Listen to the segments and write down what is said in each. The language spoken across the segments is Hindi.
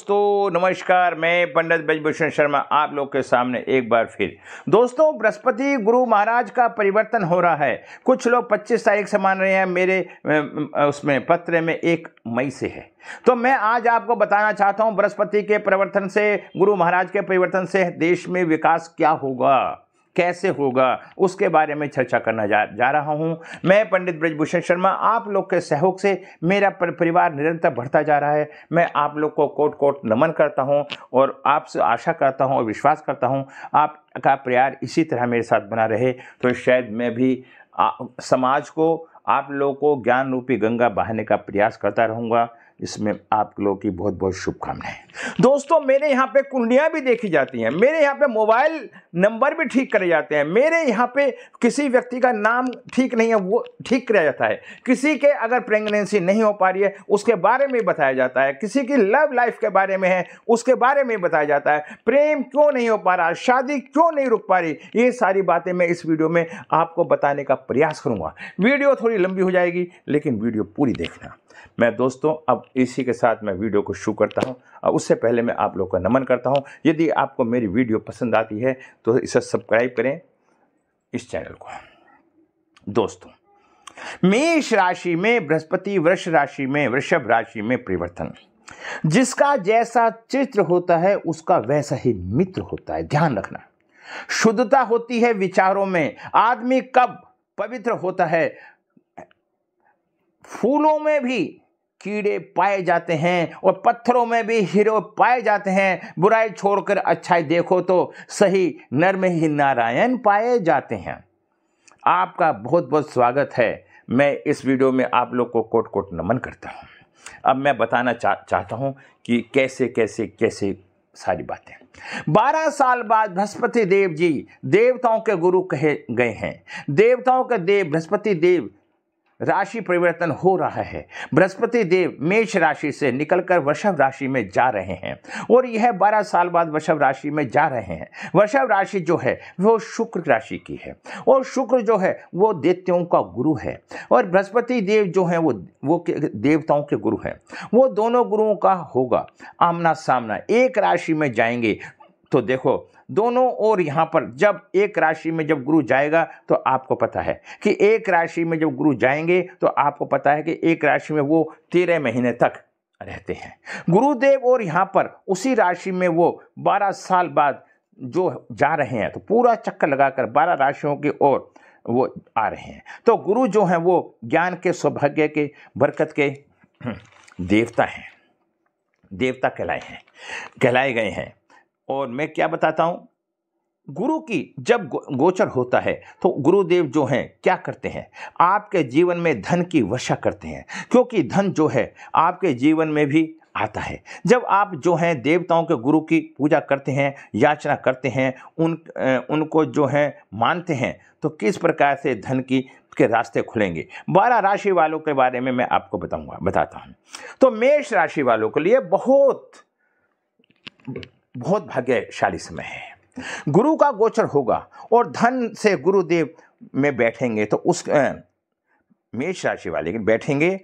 दोस्तों नमस्कार मैं पंडित ब्रजभूषण शर्मा आप लोग के सामने एक बार फिर दोस्तों बृहस्पति गुरु महाराज का परिवर्तन हो रहा है कुछ लोग 25 तारीख से मान रहे हैं मेरे उसमें पत्र में एक मई से है तो मैं आज आपको बताना चाहता हूं बृहस्पति के परिवर्तन से गुरु महाराज के परिवर्तन से देश में विकास क्या होगा कैसे होगा उसके बारे में चर्चा करना जा, जा रहा हूं मैं पंडित ब्रजभूषण शर्मा आप लोग के सहयोग से मेरा परिवार निरंतर बढ़ता जा रहा है मैं आप लोग को कोट कोट नमन करता हूं और आपसे आशा करता हूं और विश्वास करता हूं आपका प्यार इसी तरह मेरे साथ बना रहे तो शायद मैं भी आ, समाज को आप लोगों को ज्ञान रूपी गंगा बहाने का प्रयास करता रहूँगा इसमें आप लोगों की बहुत बहुत शुभकामनाएं दोस्तों मेरे यहाँ पे कुंडियाँ भी देखी जाती हैं मेरे यहाँ पे मोबाइल नंबर भी ठीक करे जाते हैं मेरे यहाँ पे किसी व्यक्ति का नाम ठीक नहीं है वो ठीक कराया जाता है किसी के अगर प्रेगनेंसी नहीं हो पा रही है उसके बारे में बताया जाता है किसी की लव लाइफ के बारे में है उसके बारे में बताया जाता है प्रेम क्यों नहीं हो पा रहा शादी क्यों नहीं रुक पा रही ये सारी बातें मैं इस वीडियो में आपको बताने का प्रयास करूँगा वीडियो थोड़ी लंबी हो जाएगी लेकिन वीडियो पूरी देखना मैं दोस्तों अब इसी के साथ मैं वीडियो को शुरू करता हूँ उससे पहले मैं आप लोग का नमन करता हूँ यदि आपको मेरी वीडियो पसंद आती है तो इसे सब्सक्राइब करें इस चैनल को दोस्तों मेष राशि में बृहस्पति वृक्ष राशि में वृषभ राशि में परिवर्तन जिसका जैसा चित्र होता है उसका वैसा ही मित्र होता है ध्यान रखना शुद्धता होती है विचारों में आदमी कब पवित्र होता है फूलों में भी कीड़े पाए जाते हैं और पत्थरों में भी हीरो पाए जाते हैं बुराई छोड़कर अच्छाई देखो तो सही नर में ही नारायण पाए जाते हैं आपका बहुत बहुत स्वागत है मैं इस वीडियो में आप लोग को कोट कोट नमन करता हूँ अब मैं बताना चा, चाहता हूँ कि कैसे कैसे कैसे सारी बातें बारह साल बाद बृहस्पति देव जी देवताओं के गुरु कहे गए हैं देवताओं के देव बृहस्पति देव राशि परिवर्तन हो रहा है बृहस्पति देव मेष राशि से निकलकर वृषभ राशि में जा रहे हैं और यह 12 साल बाद वृषभ राशि में जा रहे हैं वृषभ राशि जो है वो शुक्र राशि की है और शुक्र जो है वो देवताओं का गुरु है और बृहस्पति देव जो है वो वो देवताओं के गुरु हैं वो दोनों गुरुओं का होगा आमना सामना एक राशि में जाएंगे तो देखो दोनों और यहाँ पर जब एक राशि में जब गुरु जाएगा तो आपको पता है कि एक राशि में जब गुरु जाएंगे तो आपको पता है कि एक राशि में वो तेरह महीने तक रहते हैं गुरुदेव और यहाँ पर उसी राशि में वो बारह साल बाद जो जा रहे हैं तो पूरा चक्कर लगाकर बारह राशियों की ओर वो आ रहे हैं तो गुरु जो हैं वो ज्ञान के सौभाग्य के बरकत के हम्म, देवता हैं देवता कहलाए हैं कहलाए गए हैं और मैं क्या बताता हूँ गुरु की जब गोचर होता है तो गुरुदेव जो हैं क्या करते हैं आपके जीवन में धन की वर्षा करते हैं क्योंकि धन जो है आपके जीवन में भी आता है जब आप जो हैं देवताओं के गुरु की पूजा करते हैं याचना करते हैं उन उनको जो है मानते हैं तो किस प्रकार से धन की के रास्ते खुलेंगे बारह राशि वालों के बारे में मैं आपको बताऊंगा बताता हूँ तो मेष राशि वालों के लिए बहुत बहुत भाग्यशाली समय है गुरु का गोचर होगा और धन से गुरुदेव में बैठेंगे तो उस मेष राशि वाले बैठेंगे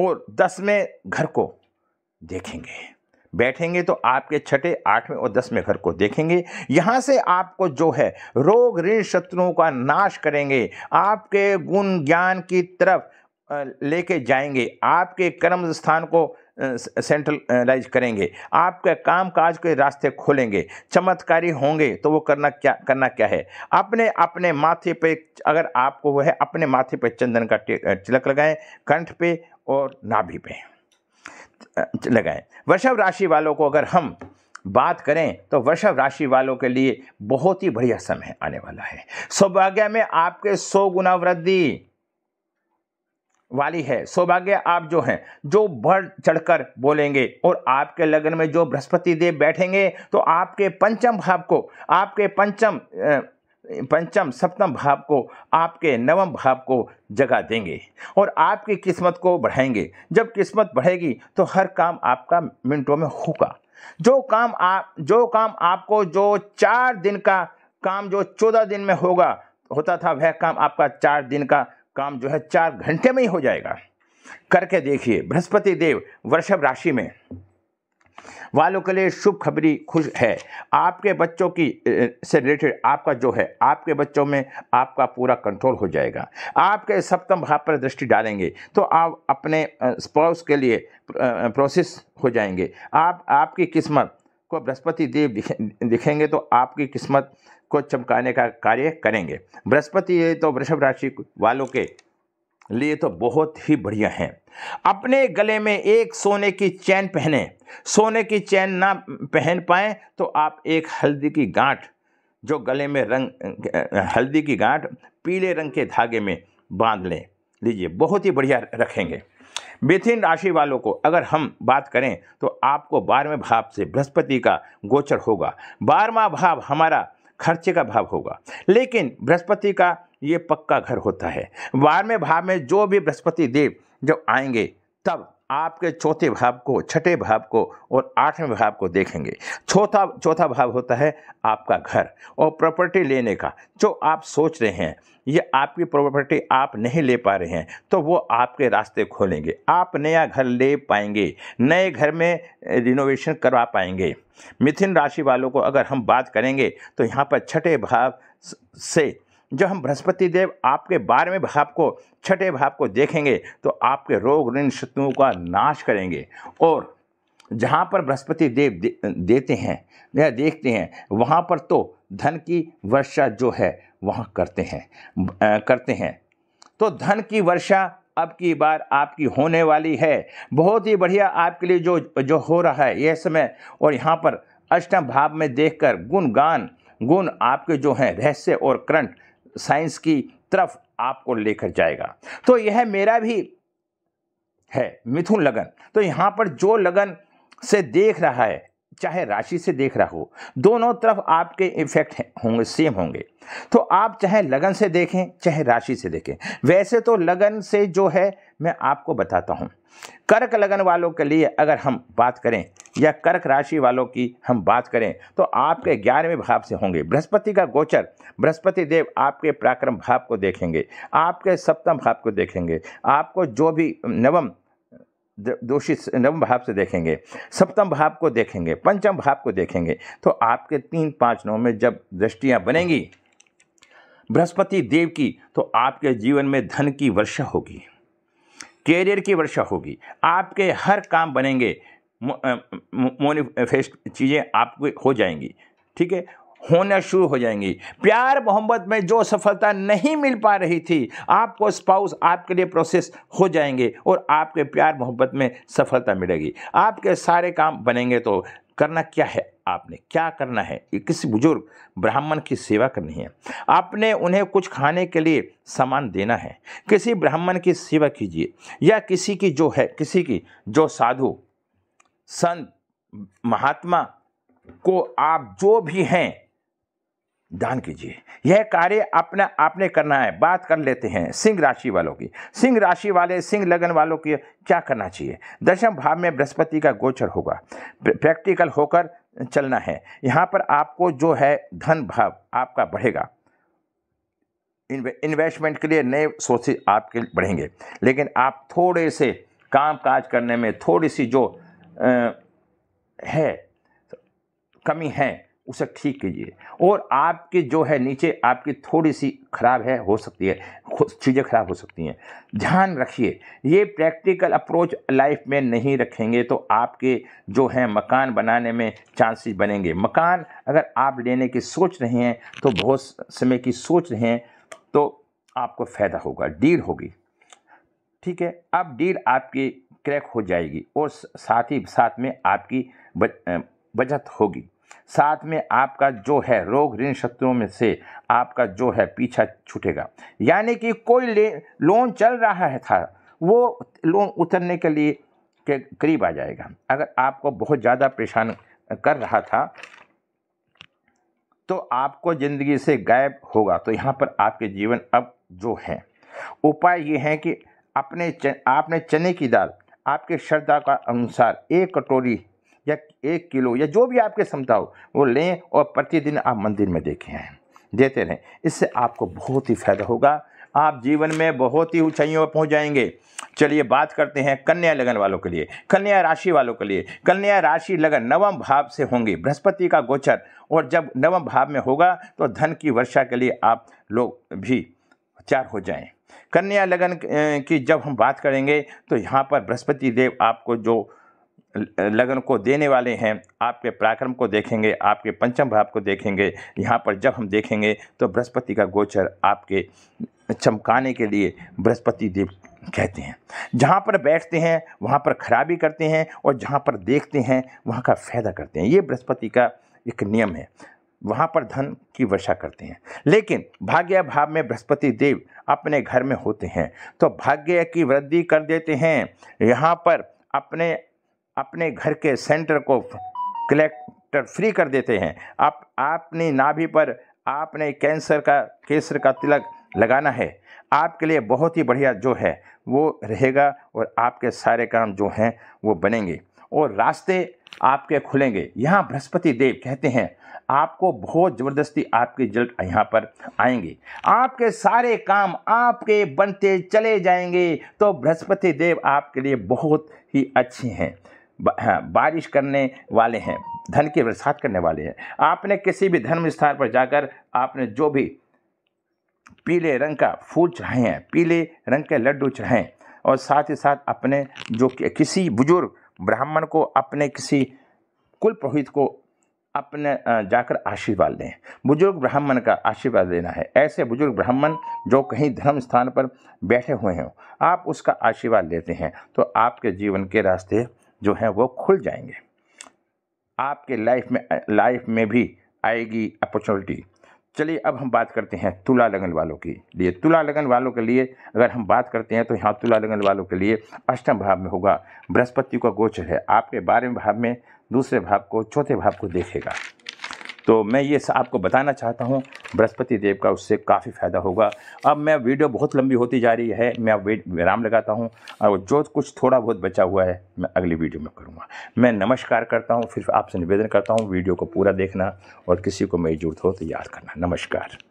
और दसवें घर को देखेंगे बैठेंगे तो आपके छठे आठवें और दसवें घर को देखेंगे यहाँ से आपको जो है रोग ऋण शत्रुओं का नाश करेंगे आपके गुण ज्ञान की तरफ लेके जाएंगे आपके कर्म स्थान को सेंट्रलाइज करेंगे आपके काम काज के रास्ते खोलेंगे चमत्कारी होंगे तो वो करना क्या करना क्या है अपने अपने माथे पे अगर आपको वो है अपने माथे पे चंदन का तिलक लगाएं कंठ पे और नाभि पे लगाएं वृषभ राशि वालों को अगर हम बात करें तो वृषभ राशि वालों के लिए बहुत ही बढ़िया समय आने वाला है सौभाग्य में आपके सौ गुना वृद्धि वाली है सौभाग्य आप जो हैं जो बढ़ चढ़कर बोलेंगे और आपके लगन में जो बृहस्पति देव बैठेंगे तो आपके पंचम भाव को आपके पंचम पंचम सप्तम भाव को आपके नवम भाव को जगा देंगे और आपकी किस्मत को बढ़ाएंगे जब किस्मत बढ़ेगी तो हर काम आपका मिनटों में होगा जो काम आप जो काम आपको जो चार दिन का काम जो चौदह दिन में होगा होता था वह काम आपका चार दिन का काम जो है चार घंटे में ही हो जाएगा करके देखिए बृहस्पति देव वृषभ राशि में वालों के लिए शुभ खबरी खुश है आपके बच्चों की से रिलेटेड आपका जो है आपके बच्चों में आपका पूरा कंट्रोल हो जाएगा आपके सप्तम भाव पर दृष्टि डालेंगे तो आप अपने स्पाउस के लिए प्रोसेस हो जाएंगे आप आपकी किस्मत को बृहस्पति देव दिखेंगे तो आपकी किस्मत को चमकाने का कार्य करेंगे बृहस्पति ये तो वृषभ राशि वालों के लिए तो बहुत ही बढ़िया है अपने गले में एक सोने की चैन पहने सोने की चैन ना पहन पाए तो आप एक हल्दी की गांठ जो गले में रंग हल्दी की गांठ पीले रंग के धागे में बांध लें लीजिए बहुत ही बढ़िया रखेंगे मिथिन राशि वालों को अगर हम बात करें तो आपको बारहवें भाव से बृहस्पति का गोचर होगा बारहवा भाव हमारा खर्चे का भाव होगा लेकिन बृहस्पति का ये पक्का घर होता है बारहवें भाव में जो भी बृहस्पति देव जब आएंगे तब आपके चौथे भाव को छठे भाव को और आठवें भाव को देखेंगे चौथा चौथा भाव होता है आपका घर और प्रॉपर्टी लेने का जो आप सोच रहे हैं ये आपकी प्रॉपर्टी आप नहीं ले पा रहे हैं तो वो आपके रास्ते खोलेंगे आप नया घर ले पाएंगे नए घर में रिनोवेशन करवा पाएंगे मिथिन राशि वालों को अगर हम बात करेंगे तो यहाँ पर छठे भाव से जो हम बृहस्पति देव आपके बारहवें भाव को छठे भाव को देखेंगे तो आपके रोग ऋण शत्रुओं का नाश करेंगे और जहाँ पर बृहस्पति देव दे, देते हैं या देखते हैं वहाँ पर तो धन की वर्षा जो है वहाँ करते हैं आ, करते हैं तो धन की वर्षा अब की बार आपकी होने वाली है बहुत ही बढ़िया आपके लिए जो जो हो रहा है यह समय और यहाँ पर अष्टम भाव में देखकर गुणगान गुण आपके जो हैं रहस्य और करंट साइंस की तरफ आपको लेकर जाएगा तो यह मेरा भी है मिथुन लगन तो यहाँ पर जो लगन से देख रहा है चाहे राशि से देख रहा हो दोनों तरफ आपके इफेक्ट होंगे सेम होंगे तो आप चाहे लगन से देखें चाहे राशि से देखें वैसे तो लगन से जो है मैं आपको बताता हूँ कर्क लगन वालों के लिए अगर हम बात करें या कर्क राशि वालों की हम बात करें तो आपके ग्यारहवें भाव से होंगे बृहस्पति का गोचर बृहस्पति देव आपके पराक्रम भाव को देखेंगे आपके सप्तम भाव को देखेंगे आपको जो भी नवम दोषी नवम भाव से देखेंगे सप्तम भाव को देखेंगे पंचम भाव को देखेंगे तो आपके तीन पाँच नौ में जब दृष्टियाँ बनेंगी बृहस्पति देव की तो आपके जीवन में धन की वर्षा होगी कैरियर की वर्षा होगी आपके हर काम बनेंगे मोनिफेस्ट चीज़ें आपको हो जाएंगी ठीक है होना शुरू हो जाएंगी प्यार मोहब्बत में जो सफलता नहीं मिल पा रही थी आपको स्पाउस आपके लिए प्रोसेस हो जाएंगे और आपके प्यार मोहब्बत में सफलता मिलेगी आपके सारे काम बनेंगे तो करना क्या है आपने क्या करना है ये किसी बुजुर्ग ब्राह्मण की सेवा करनी है आपने उन्हें कुछ खाने के लिए सामान देना है किसी ब्राह्मण की सेवा कीजिए या किसी की जो है किसी की जो साधु संत महात्मा को आप जो भी हैं दान कीजिए यह कार्य अपना आपने करना है बात कर लेते हैं सिंह राशि वालों की सिंह राशि वाले सिंह लगन वालों की क्या करना चाहिए दशम भाव में बृहस्पति का गोचर होगा प्रैक्टिकल होकर चलना है यहाँ पर आपको जो है धन भाव आपका बढ़ेगा इन्वेस्टमेंट के लिए नए सोर्सेज आपके बढ़ेंगे लेकिन आप थोड़े से काम काज करने में थोड़ी सी जो है कमी है उसे ठीक कीजिए और आपके जो है नीचे आपकी थोड़ी सी खराब है हो सकती है चीज़ें खराब हो सकती हैं ध्यान रखिए ये प्रैक्टिकल अप्रोच लाइफ में नहीं रखेंगे तो आपके जो है मकान बनाने में चांसेस बनेंगे मकान अगर आप लेने की सोच रहे हैं तो बहुत समय की सोच रहे हैं तो आपको फ़ायदा होगा डील होगी ठीक है अब डील आपकी क्रैक हो जाएगी और साथ ही साथ में आपकी बचत होगी साथ में आपका जो है रोग ऋण शत्रुओं में से आपका जो है पीछा छूटेगा यानी कि कोई ले लोन चल रहा है था वो लोन उतरने के लिए के करीब आ जाएगा अगर आपको बहुत ज़्यादा परेशान कर रहा था तो आपको ज़िंदगी से गायब होगा तो यहाँ पर आपके जीवन अब जो है उपाय ये हैं कि अपने चन, आपने चने की दाल आपके श्रद्धा का अनुसार एक कटोरी या एक किलो या जो भी आपके क्षमता हो वो लें और प्रतिदिन आप मंदिर में देखें देते रहें इससे आपको बहुत ही फायदा होगा आप जीवन में बहुत ही ऊंचाइयों पर पहुंच जाएंगे चलिए बात करते हैं कन्या लगन वालों के लिए कन्या राशि वालों के लिए कन्या राशि लगन नवम भाव से होंगे बृहस्पति का गोचर और जब नवम भाव में होगा तो धन की वर्षा के लिए आप लोग भी तैयार हो जाएं कन्या लगन की जब हम बात करेंगे तो यहाँ पर बृहस्पति देव आपको जो लगन को देने वाले हैं आपके पराक्रम को देखेंगे आपके पंचम भाव को देखेंगे यहाँ पर जब हम देखेंगे तो बृहस्पति का गोचर आपके चमकाने के लिए बृहस्पति देव कहते हैं जहाँ पर बैठते हैं वहाँ पर खराबी करते हैं और जहाँ पर देखते हैं वहाँ का फायदा करते हैं ये बृहस्पति का एक नियम है वहाँ पर धन की वर्षा करते हैं लेकिन भाग्य भाव में बृहस्पति देव अपने घर में होते हैं तो भाग्य की वृद्धि कर देते हैं यहाँ पर अपने अपने घर के सेंटर को कलेक्टर फ्री कर देते हैं आप आपने नाभि पर आपने कैंसर का केसर का तिलक लगाना है आपके लिए बहुत ही बढ़िया जो है वो रहेगा और आपके सारे काम जो हैं वो बनेंगे और रास्ते आपके खुलेंगे यहाँ बृहस्पति देव कहते हैं आपको बहुत ज़बरदस्ती आपके रिजल्ट यहाँ पर आएंगे आपके सारे काम आपके बनते चले जाएंगे तो बृहस्पति देव आपके लिए बहुत ही अच्छे हैं हाँ, बारिश करने वाले हैं धन की बरसात करने वाले हैं आपने किसी भी धर्म स्थान पर जाकर आपने जो भी पीले रंग का फूल चढ़ाए हैं पीले रंग के लड्डू चढ़ाएँ और साथ ही साथ अपने जो किसी बुजुर्ग ब्राह्मण को अपने किसी कुल पुरोहित को अपने जाकर आशीर्वाद दें बुजुर्ग ब्राह्मण का आशीर्वाद देना है ऐसे बुजुर्ग ब्राह्मण जो कहीं धर्म स्थान पर बैठे हुए हों आप उसका आशीर्वाद लेते हैं तो आपके जीवन के रास्ते जो हैं वो खुल जाएंगे आपके लाइफ में लाइफ में भी आएगी अपॉर्चुनिटी चलिए अब हम बात करते हैं तुला लगन वालों के लिए तुला लगन वालों के लिए अगर हम बात करते हैं तो यहाँ तुला लगन वालों के लिए अष्टम भाव में होगा बृहस्पति का गोचर है आपके बारहवें भाव में दूसरे भाव को चौथे भाव को देखेगा तो मैं ये आपको बताना चाहता हूँ बृहस्पति देव का उससे काफ़ी फ़ायदा होगा अब मैं वीडियो बहुत लंबी होती जा रही है मैं वेट विराम लगाता हूँ और जो कुछ थोड़ा बहुत बचा हुआ है मैं अगली वीडियो में करूँगा मैं नमस्कार करता हूँ फिर आपसे निवेदन करता हूँ वीडियो को पूरा देखना और किसी को मेरी जरूरत हो तो याद करना नमस्कार